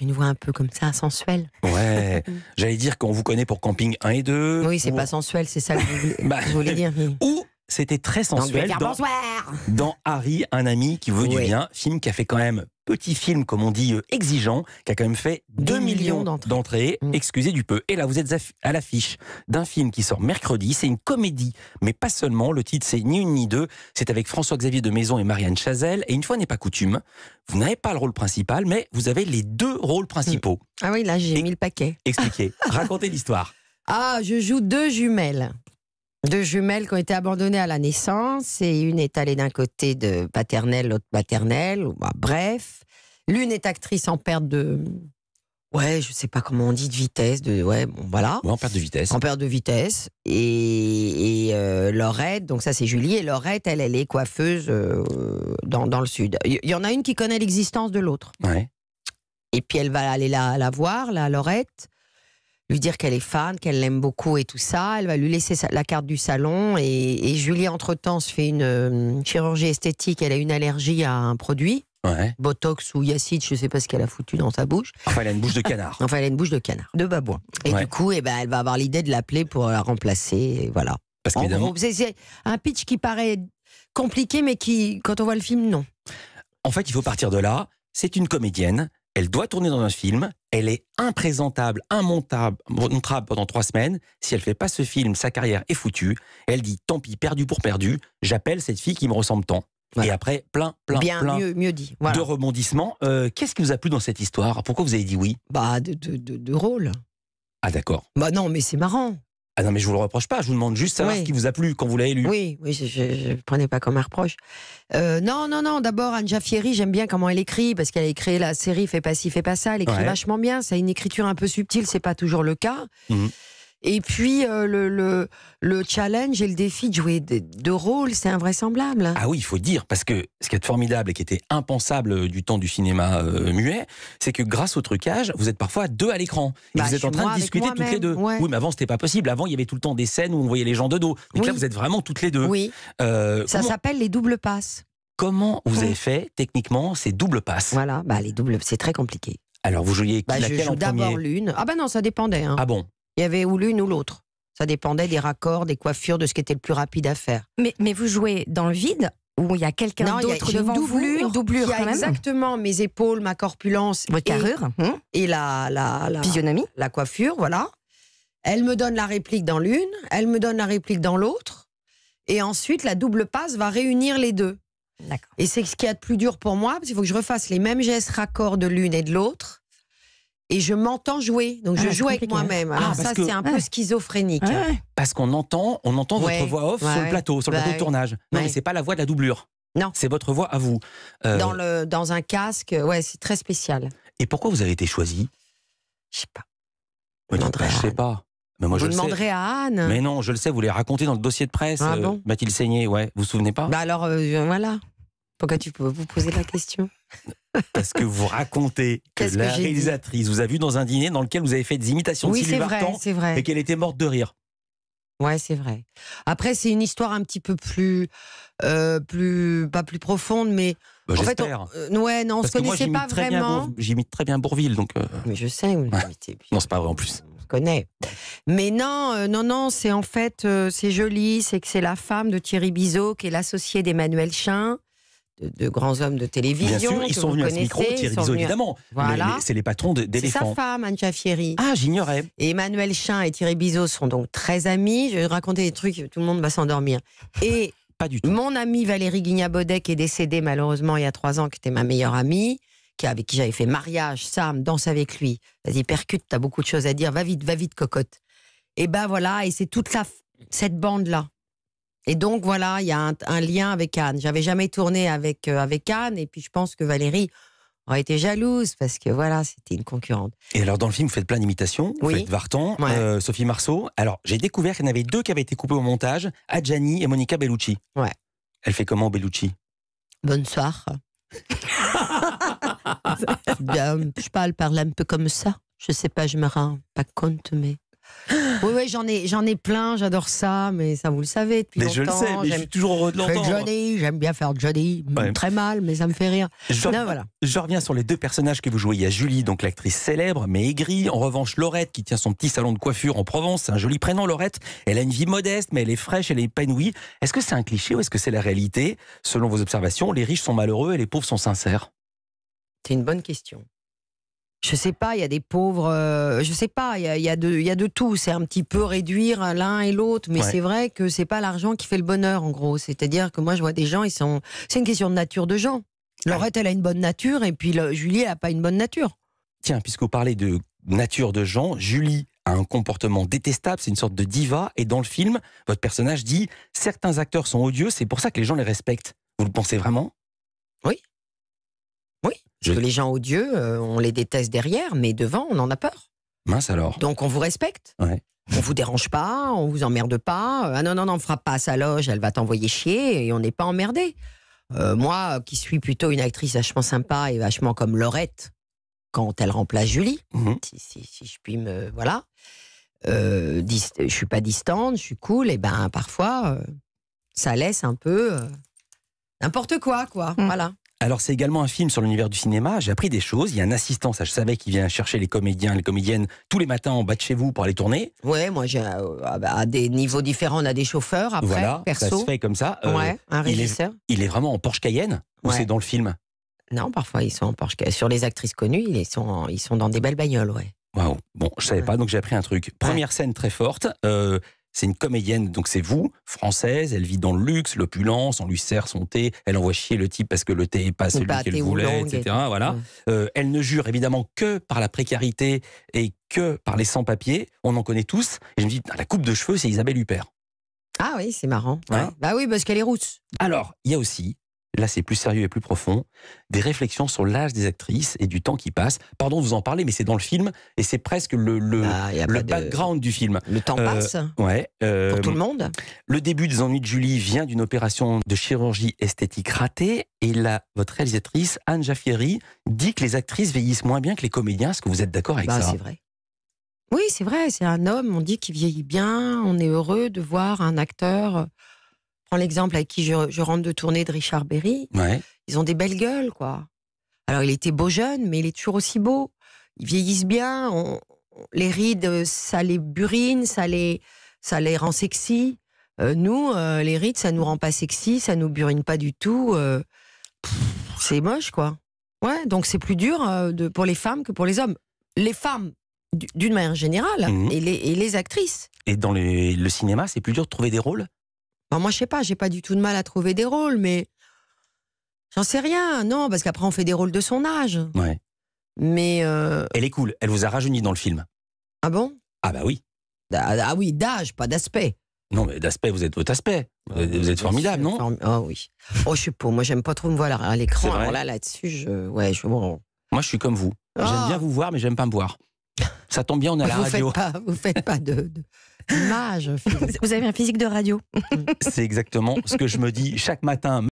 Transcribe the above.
une voix un peu comme ça, sensuelle. Ouais, j'allais dire qu'on vous connaît pour Camping 1 et 2. Oui, c'est pas sensuel, c'est ça que vous dire. Ou c'était très sensuel dans, Harry, un ami qui veut du bien, film qui a fait quand même petit film, comme on dit, euh, exigeant, qui a quand même fait 2 millions d'entrées, mm. excusez du peu. Et là, vous êtes à l'affiche d'un film qui sort mercredi. C'est une comédie, mais pas seulement. Le titre, c'est Ni une ni deux. C'est avec François-Xavier de Maison et Marianne Chazelle. Et une fois n'est pas coutume, vous n'avez pas le rôle principal, mais vous avez les deux rôles principaux. Mm. Ah oui, là, j'ai mis le paquet. Expliquez, racontez l'histoire. Ah, je joue deux jumelles. Deux jumelles qui ont été abandonnées à la naissance et une est allée d'un côté de paternelle, l'autre maternelle. Bah, bref, l'une est actrice en perte de. Ouais, je sais pas comment on dit de vitesse, de ouais, bon voilà. en perte de vitesse. En perte de vitesse et, et euh, Laurette, donc ça c'est Julie et Laurette, elle, elle est coiffeuse euh, dans, dans, le sud. Il y, en a une qui connaît l'existence de l'autre. Ouais. Et puis elle va aller la, la voir, la Laurette lui dire qu'elle est fan, qu'elle l'aime beaucoup et tout ça. Elle va lui laisser la carte du salon. Et, Julie, entre-temps, se fait une euh, chirurgie esthétique. Elle a une allergie à un produit. Botox ou Yacine, je ne sais pas ce qu'elle a foutu dans sa bouche. Enfin, elle a une bouche de canard. enfin, elle a une bouche de canard, de babouin. Et du coup, et eh ben, elle va avoir l'idée de l'appeler pour la remplacer. Et voilà. Parce c'est un pitch qui paraît compliqué, mais qui, quand on voit le film, non. En fait, il faut partir de là. C'est une comédienne elle doit tourner dans un film, elle est imprésentable, immontable, montrable pendant trois semaines. Si elle fait pas ce film, sa carrière est foutue. Elle dit tant pis, perdu pour perdu. J'appelle cette fille qui me ressemble tant. Et après, plein, plein, plein dit. de rebondissements. Euh, qu'est-ce qui vous a plu dans cette histoire Pourquoi vous avez dit oui Bah, de, de, de rôle. Ah d'accord. Bah non, mais c'est marrant. Ah non, mais je vous le reproche pas, je vous demande juste savoir ce qui vous a plu quand vous l'avez lu. Oui, oui, je ne prenais pas comme un reproche. Euh, non, non, non, d'abord, Anne Jaffieri, j'aime bien comment elle écrit, parce qu'elle a écrit la série Fais pas ci, fais pas ça, elle écrit vachement bien, ça a une écriture un peu subtile, c'est pas toujours le cas. Mhm. Et puis, euh, le, le, challenge et le défi de jouer deux rôles, c'est invraisemblable. Ah oui, il faut dire, parce que ce qui est formidable et qui était impensable euh, du temps du cinéma euh, muet, c'est que grâce au trucage, vous êtes parfois deux à l'écran. Et bah, vous êtes en train de discuter toutes les deux. Oui, mais avant, ce n'était pas possible. Avant, il y avait tout le temps des scènes où on voyait les gens de dos. Donc là, vous êtes vraiment toutes les deux. Oui. Ça s'appelle les doubles passes. Comment vous avez fait techniquement ces doubles passes Voilà, bah, les doubles, c'est très compliqué. Alors vous jouiez qui bah, Je d'abord l'une. Ah bah non, ça dépendait. Hein. Ah bon il y avait ou l'une ou l'autre. Ça dépendait des raccords, des coiffures, de ce qui était le plus rapide à faire. Mais, vous jouez dans le vide où il y a quelqu'un d'autre devant il y a une doublure a exactement mes épaules, ma corpulence, votre et, hein? et la, physionomie, la coiffure, voilà. Elle me donne la réplique dans l'une, elle me donne la réplique dans l'autre, et ensuite la double passe va réunir les deux. Et c'est ce qui est de plus dur pour moi, parce qu'il faut que je refasse les mêmes gestes raccords de l'une et de l'autre, et je m'entends jouer. Donc je ah, joue avec moi-même. Ah, alors ah, ça, c'est un peu schizophrénique. Parce qu'on entend, on entend votre voix off sur le plateau, sur le plateau de tournage. Non, mais c'est pas la voix de la doublure. Non. C'est votre voix à vous. Euh, dans, le, dans un casque, ouais, c'est très spécial. Et pourquoi vous avez été choisi Je sais pas. Je ne bah, je sais pas. Mais moi, vous je demanderez à Anne. Mais non, je le sais, vous l'avez raconté dans le dossier de presse, ah, euh, bon Mathilde Seigné, ouais. Vous vous souvenez pas Bah alors, euh, voilà. Pourquoi tu peux vous poser la question Parce que vous racontez que la réalisatrice vous a vu dans un dîner dans lequel vous avez fait des imitations oui, de Sylvie c'est et qu'elle était morte de rire. Ouais, c'est vrai. Après, c'est une histoire un petit peu plus, euh, plus pas plus profonde, mais bah, en fait, euh, non, on connaissait pas très bien vraiment. J'imite très bien Bourville, donc. Euh, mais je sais, vous l'imitez. Non, c'est pas vrai en plus. on se connaît. Mais non, non, non, c'est en fait, c'est joli, c'est que c'est la femme de Thierry Bizot qui est l'associée d'Emmanuel Chin de, grands hommes de télévision. Bien ils sont venus à ce micro, Thierry Bizot, évidemment. Voilà. C'est les patrons d'éléphants. C'est sa femme, Anja Fieri. Ah, j'ignorais. Emmanuel Chin et Thierry Bizot sont donc très amis. Je vais raconter des trucs, tout le monde va s'endormir. Et pas du tout. mon ami Valérie Guignabaudet, qui est décédée malheureusement il y a trois ans, qui était ma meilleure amie, qui, avec qui j'avais fait mariage, Sam, danse avec lui. Vas-y, percute, t'as beaucoup de choses à dire, va vite, va vite, cocotte. Et ben voilà, et c'est toute la, cette bande-là et donc voilà, il y a un, lien avec Anne. J'avais jamais tourné avec, euh, avec Anne, et puis je pense que Valérie aurait été jalouse parce que voilà, c'était une concurrente. Et alors dans le film, vous faites plein d'imitations. Vous faites Vartan, euh, Sophie Marceau. Alors j'ai découvert qu'il y en avait deux qui avaient été coupés au montage, Adjani et Monica Bellucci. Ouais. Elle fait comment Bellucci Bonne ben, je parle, parle un peu comme ça. Je sais pas, je me rends pas compte, mais. Oui, j'en ai, j'en ai plein, j'adore ça, mais ça, vous le savez. Depuis longtemps, je le sais, mais je suis toujours heureux de l'entendre. j'aime bien faire Johnny, très mal, mais ça me fait rire. Je, je reviens sur les deux personnages que vous jouez. Il y a Julie, donc l'actrice célèbre, mais aigrie. En revanche, Laurette, qui tient son petit salon de coiffure en Provence, c'est un joli prénom, Laurette. Elle a une vie modeste, mais elle est fraîche, elle est épanouie. Est-ce que c'est un cliché ou est-ce que c'est la réalité Selon vos observations, les riches sont malheureux et les pauvres sont sincères C'est une bonne question je sais pas, il y a des pauvres, euh, je sais pas, il y a, y, a y a, de tout. C'est un petit peu réduire l'un et l'autre, mais c'est vrai que c'est pas l'argent qui fait le bonheur en gros. C'est-à-dire que moi je vois des gens, ils sont, c'est une question de nature de gens. Laurette, elle a une bonne nature, et puis Julie, elle a pas une bonne nature. Tiens, puisque vous parlez de nature de gens, Julie a un comportement détestable, c'est une sorte de diva, et dans le film, votre personnage dit certains acteurs sont odieux, c'est pour ça que les gens les respectent. Vous le pensez vraiment Oui. Oui. Parce que les gens odieux, euh, on les déteste derrière, mais devant, on en a peur. Mince alors. Donc on vous respecte. Ouais. On vous dérange pas, on vous emmerde pas. Ah non, non, non, frappe pas à sa loge, elle va t'envoyer chier et on n'est pas emmerdé. Euh, moi, qui suis plutôt une actrice vachement sympa et vachement comme Laurette, quand elle remplace Julie, mmh. si, si, si, je puis me. Voilà. Euh, je suis pas distante, je suis cool, et ben parfois, euh, ça laisse un peu n'importe quoi, quoi. Mmh. Voilà. Alors c'est également un film sur l'univers du cinéma. J'ai appris des choses. Il y a un assistant, ça je savais, qui vient chercher les comédiens, les comédiennes tous les matins en bas de chez vous pour aller tourner. Ouais, moi j'ai euh, à des niveaux différents, on a des chauffeurs après. Voilà, perso. ça fait comme ça. Euh, un régisseur. Il est, vraiment en Porsche Cayenne ou c'est dans le film Non, parfois ils sont en Porsche. Cayenne. Sur les actrices connues, ils sont ils sont dans des belles bagnoles, ouais. Waouh. Bon, je savais pas, donc j'ai appris un truc. Première scène très forte. Euh, c'est une comédienne, donc c'est vous, française. Elle vit dans le luxe, l'opulence. On lui sert son thé. Elle envoie chier le type parce que le thé n'est pas celui bah, qu'elle voulait, etc. Voilà. Euh, elle ne jure évidemment que par la précarité et que par les sans-papiers. On en connaît tous. Et je me dis, la coupe de cheveux, c'est Isabelle Huppert. Ah oui, c'est marrant. Hein bah oui, parce qu'elle est rousse. Alors, il y a aussi là c'est plus sérieux et plus profond, des réflexions sur l'âge des actrices et du temps qui passe. Pardon de vous en parler, mais c'est dans le film et c'est presque le, le, ah, background du film. Le temps euh, passe ouais, euh, Pour tout le monde Le début des ennuis de Julie vient d'une opération de chirurgie esthétique ratée et là, votre réalisatrice, Anne Jaffieri, dit que les actrices vieillissent moins bien que les comédiens. Est-ce que vous êtes d'accord avec bah, ça C'est vrai. Oui, c'est vrai, c'est un homme, on dit qu'il vieillit bien, on est heureux de voir un acteur prends l'exemple avec qui je, rentre de tournée de Richard Berry. Ils ont des belles gueules, quoi. Alors, il était beau jeune, mais il est toujours aussi beau. Ils vieillissent bien. les rides, euh, ça les burine, ça les, ça les rend sexy. Euh, nous, euh, les rides, ça nous rend pas sexy, ça nous burine pas du tout. c'est moche, quoi. Ouais, donc c'est plus dur pour les femmes que pour les hommes. Les femmes, d'une manière générale, mmh. et, les, actrices. Et dans le cinéma, c'est plus dur de trouver des rôles moi, je sais pas, j'ai pas du tout de mal à trouver des rôles, mais j'en sais rien. Non, parce qu'après, on fait des rôles de son âge. Ouais. Mais. Euh, Elle est cool. Elle vous a rajeuni dans le film. Ah bon Ah bah oui. Ah, ah, oui, d'âge, pas d'aspect. Non, mais d'aspect, vous êtes votre aspect. Vous êtes, formidable, non Ah oh, oui. Oh, je sais pas. Moi, j'aime pas trop me voir à l'écran. Alors là, là-dessus, je... ouais, je. Moi, je suis comme vous. J'aime ah. bien vous voir, mais j'aime pas me voir. Ça tombe bien, on a la radio. Faites pas, vous faites pas de... de... vous avez un physique de radio. C'est exactement ce que je me dis chaque matin.